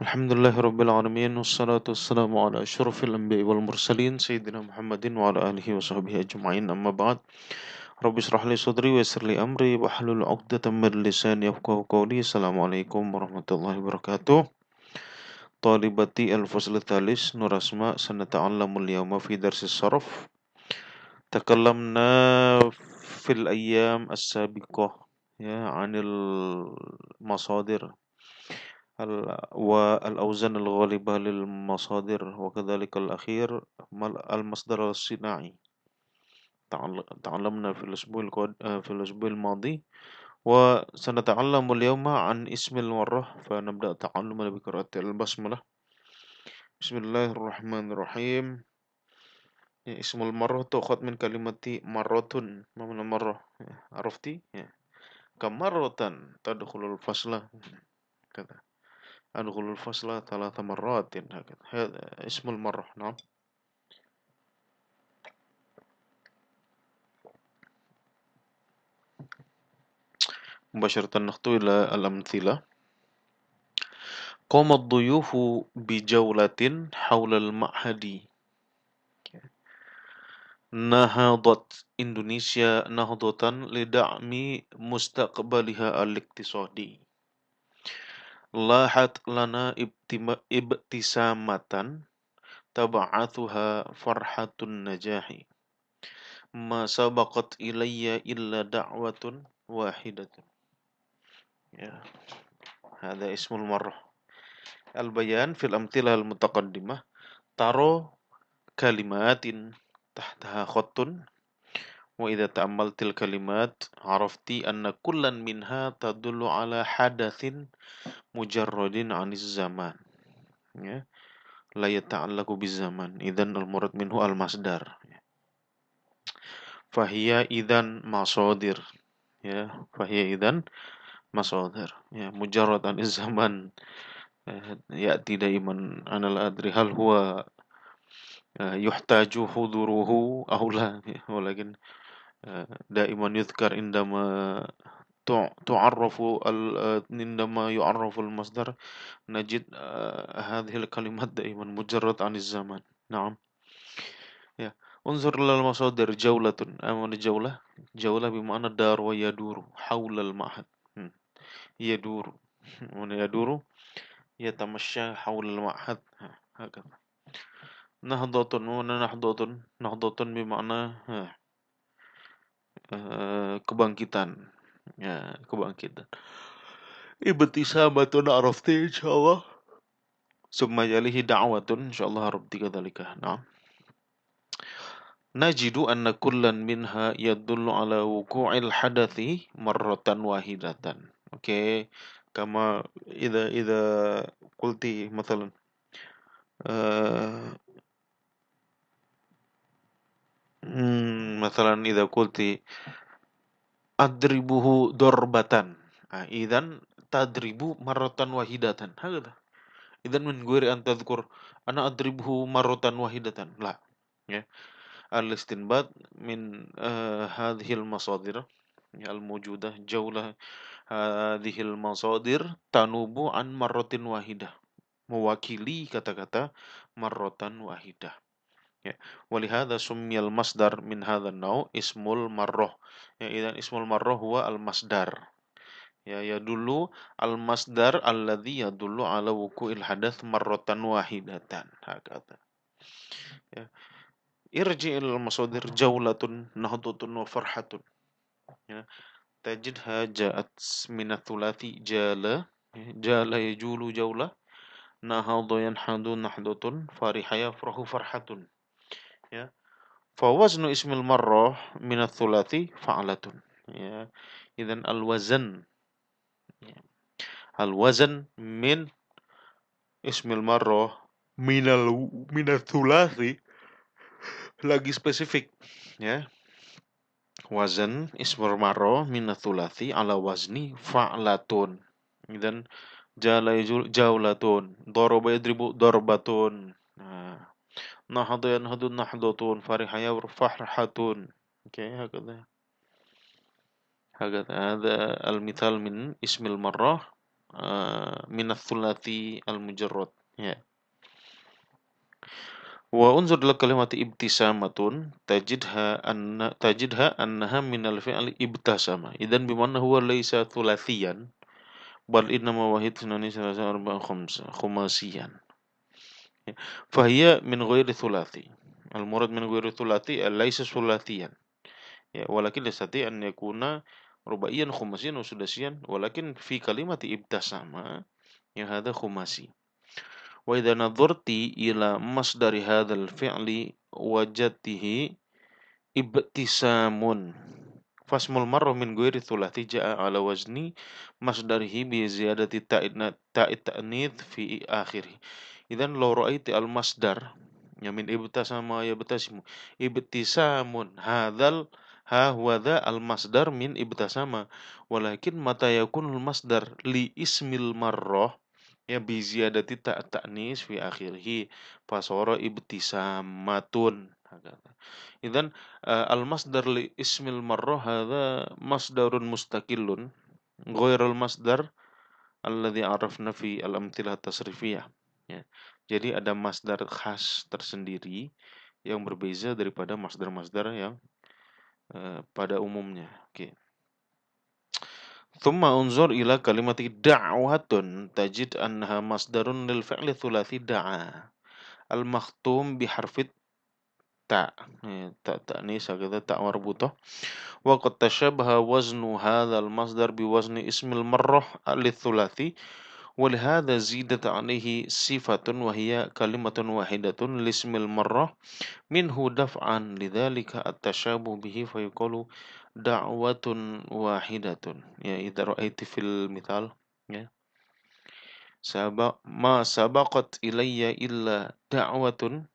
الحمد لله رب العالمين والصلاة والسلام على أشرف الأنبياء والمرسلين سيدنا محمد وعلى آله وصحبه أجمعين أما بعد رب اشرح لي صدري ويسر لي أمري واحلل عقدة من لساني يفقه قولي السلام عليكم ورحمة الله وبركاته طالبتي الفصل الثالث نور أسماء سنتعلم اليوم في درس الصرف تكلمنا في الأيام السابقة عن المصادر والأوزان الغالبة للمصادر وكذلك الأخير المصدر الصناعي تعلمنا في الأسبوع في الأسبوع الماضي وسنتعلم اليوم عن اسم المرة فنبدأ تعلمنا بقراءة البسملة بسم الله الرحمن الرحيم اسم المرة تؤخذ من كلمة مرة ما من مرة عرفتي كم مرة تدخل الفصل كذا أنغل الفصل ثلاث مرات هكذا هذا اسم المرة نعم مباشرة نخطو إلى الأمثلة قام الضيوف بجولة حول المعهد نهضت إندونيسيا نهضة لدعم مستقبلها الاقتصادي lahat lana ibtisamatan taba'athuha farhatun najahi ma sabaqat ilayya illa da'watun wahidatun ya hadha ismul marrah al bayan fil amtilah al mutaqaddimah taro kalimatin tahtaha khattun وإذا تأملت الكلمات عرفت أن كلا منها تدل على حدث مجرد عن الزمان ya la yata'allaqu bizaman idzan al murad minhu al masdar ya. fahiya idzan masadir ya fahiya idzan masadir ya mujarrad an zaman ya tidak iman anal adri hal huwa eh, yuhtaju huduruhu aula ya, walakin دائما يذكر عندما تعرف عندما يعرف المصدر نجد آه، هذه الكلمات دائما مجرد عن الزمان نعم انظر إلى المصادر جولة أمر جولة جولة بمعنى دار ويدور حول المعهد يدور هنا يدور يتمشى حول المعهد هكذا نهضة هنا نهضة نهضة بمعنى Eh, kebangkitan ya kebangkitan ibti sahabatun arafti insyaallah summa yalihi da'watun insyaallah tiga kadzalika nah najidu anna kullan minha yadullu ala wuku'il hadathi marratan wahidatan oke kama ida ida kulti, misalnya. مثلا إذا قلت أدربه ضربة إذا تضرب مرة واحدة هكذا إذا من غير أن تذكر أنا أدربه مرة واحدة لا الاستنباط من هذه المصادر الموجودة جولة هذه المصادر تنوب عن مرة واحدة mewakili kata-kata marrotan wahidah Ya. Walihada sumyal masdar min hadzal nau ismul marroh. Ya, idan ismul marroh huwa al masdar. Ya, ya dulu al masdar alladhi ya dulu ala wuku'il hadath marrotan wahidatan. Hakata. Ya. Irji ilal masadir jaulatun nahdutun wa farhatun. Ya. Tajidha ja'at minatulati jala. Ya, jala yajulu jaula. Nahadu yanhadu nahdutun. Farihaya farahu farhatun ya fa waznu ismil marrah min fa fa'latun ya idan al wazan ya. al wazan min ismil marrah min al min lagi spesifik ya wazan ismil marrah min thulati ala wazni fa'latun idan jala jaulatun doroba yadribu dorbatun nahadu yanhadu nahdutun farihaya farhatun oke okay, hakadha hakadha ada al-mithal min ismil marrah ah, min al-thulati al-mujarrad ya wa unzur dalam kalimat ibtisamatun tajidha anna tajidha annaha min al-fi'al ibtasama idan bimana huwa laysa thulathiyan bal innama wahid sunani sarasa arba'a khumsa khumasiyan فهي min غير ثلاثي المراد min غير ثلاثي ليس ثلاثيا ya walakin yastati an yakuna rubaiyan khumasiyan wa sudasiyan walakin fi kalimati ibtasama sama ya, hadha khumasi wa idza nadhurti ila masdari hadzal fi'li wajatihi ibtisamun fasmul marrah min ghairi thulathi ja'a ala wazni masdarihi bi ziyadati ta'id ta'id ta'nid fi akhirih Idan loroi ra'aiti al masdar yamin ibtasama yabtasimu. Ibtisamun hadzal ha huwadha al masdar min ibtasama walakin mata al masdar li ismil marrah ya bi ziyadati ta ta'nis fi akhirhi fasara ibtisamatun idan eh, al masdar li ismil marrah hadza masdarun mustaqillun ghairul masdar alladhi arafna fi al amthilah tasrifiyah ya. Jadi ada masdar khas tersendiri yang berbeza daripada masdar-masdar yang uh, pada umumnya. Oke. Okay. Thumma unzur ila kalimati da'watun tajid anha masdarun lil fi'li thulathi da'a. al bi biharfit ta. Eh, ta ta ni sakita ta marbutah. Wa qad tashabaha waznu hadzal masdar bi wazni ismil marrah al-thulathi. ولهذا زيدت عليه صفة وهي كلمة واحدة لاسم المرة منه دفعا لذلك التشابه به فيقول دعوة واحدة يعني إذا رأيت في المثال سبق ما سبقت إلي إلا دعوة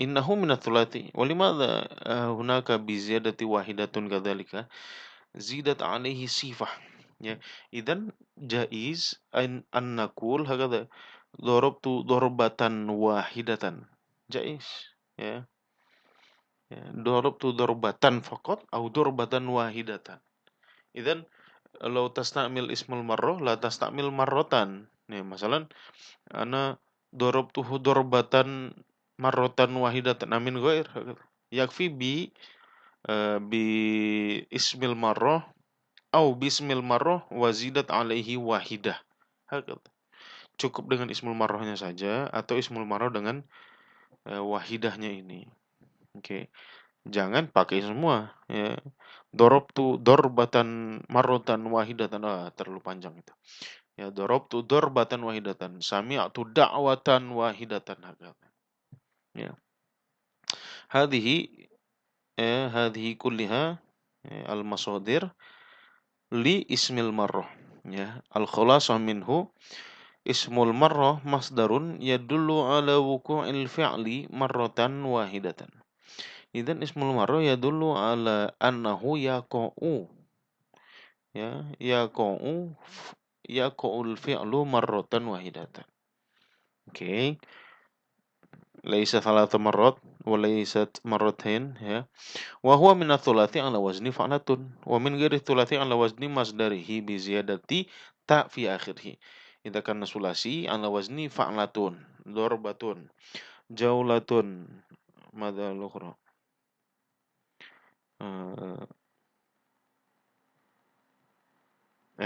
إنه من الثلاثي ولماذا هناك بزيادة واحدة كذلك زيدت عليه صفة ya idan jaiz an annakul dorob tu dorobatan wahidatan jaiz ya ya tu dorobatan fakot au dorobatan wahidatan idan lau mil ismul marroh la mil marrotan nih ya, masalan ana dorob tu dorobatan marrotan wahidatan amin goir yakfi bi eh, bi ismil marroh au bismil marroh wazidat alaihi wahidah. Cukup dengan ismul marrohnya saja atau ismul marroh dengan e, wahidahnya ini. Oke. Jangan pakai semua ya. Dorob tu dorbatan marotan wahidatan ah, terlalu panjang itu. Ya dorob tu dorbatan wahidatan tu dakwatan wahidatan ya. Hadihi eh, hadihi kulliha eh, ya, al masodir li ismil marroh ya al khulasa minhu ismul marroh masdarun yadullu ala wuku'il fi'li marrotan wahidatan idan ismul ya yadullu ala annahu yako'u ya yako'u yako'ul fi'lu marrotan wahidatan oke okay laisa thalath marrat wa laisat marratain ya wa huwa min ats ala wazni fa'latun wa min ghairi ats ala wazni masdarihi bi ziyadati ta fi akhirih idza kana sulasi ala wazni fa'latun dorbatun jaulatun madha al-ukhra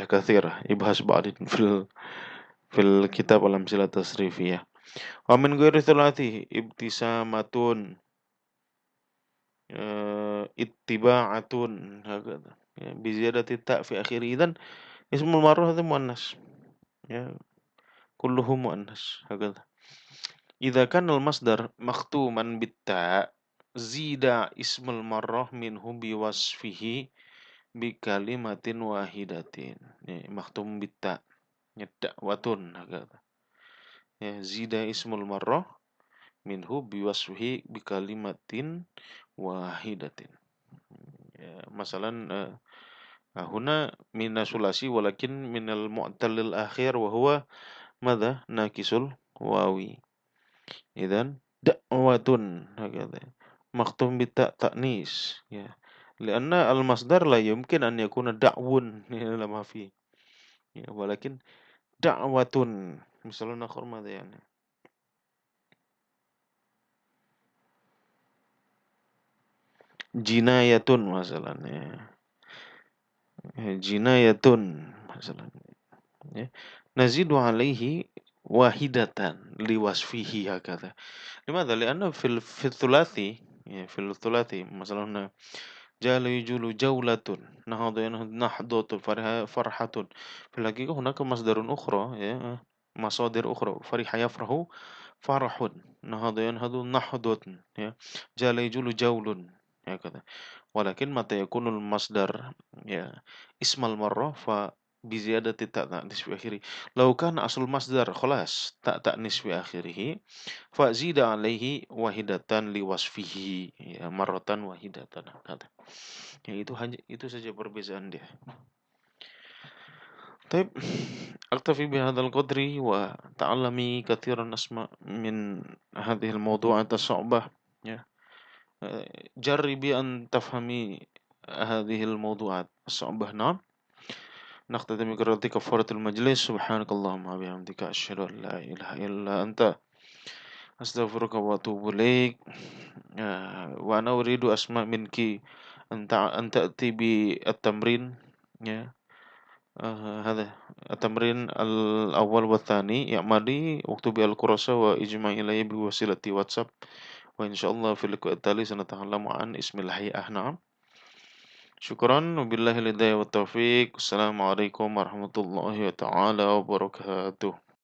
eh kathira ibhas ba'din fil fil kitab alam silat tasrifiyah Wa min ghairi thalathi ibtisamatun eh, ittiba'atun hakadha ya bi ziyadati ta fi akhir idzan ismul maruf itu muannas ya kulluhum muannas hakadha idza kana al masdar makhtuman bit ta zida ismul marrah minhu bi wasfihi bi kalimatin wahidatin ya, makhtum bit ta nyedda watun hakadha ya zida ismul marroh minhu biwaswihi bikalimatin wahidatin ya masalan uh, eh, huna minasulasi walakin minal mu'talil akhir wa huwa madha nakisul wawi idan da'watun hakadha maktum bi ta ta'nis ya lianna al masdar la yumkin an yakuna da'wun ya lam ya walakin da'watun Me sale una forma de N. Jinayatun masalahnya. Jinayatun masalahnya. Ya. Nazidu alaihi wahidatan liwasfihi hakata. لماذا؟ لأنه في في الثلاثي في الثلاثي مثلا هنا جال يجول جولة نهض ينهض نحضة فرحة في الحقيقة هناك مصدر أخرى masadir ukhra fariha yafrahu farahun nahadu yanhadu nahdatun ya jala yajulu jaulun ya kata walakin mata yakunul masdar ya ismal marra fa ziyadati ta ta nisfi akhiri kana asul masdar kholas tak tak nisfi akhirihi fa zida alaihi wahidatan liwasfihi ya marrotan wahidatan kata ya itu hanya itu saja perbezaan dia طيب أكتفي بهذا القدر وتعلمي كثيرا أسماء من هذه الموضوعات الصعبة يا. آه، جربي أن تفهمي هذه الموضوعات الصعبة نعم نختتم بقراءة كفارة المجلس سبحانك اللهم وبحمدك أشهد أن لا إله إلا أنت أستغفرك وأتوب إليك آه، وأنا أريد أسماء منك أن تأتي بالتمرين يا آه هذا التمرين الأول والثاني اعملي واكتبي الكراسة واجمعي إلي بوسيلة واتساب وإن شاء الله في اللقاء التالي سنتعلم عن اسم الحقيقة نعم شكرا وبالله الهداية والتوفيق السلام عليكم ورحمة الله تعالى وبركاته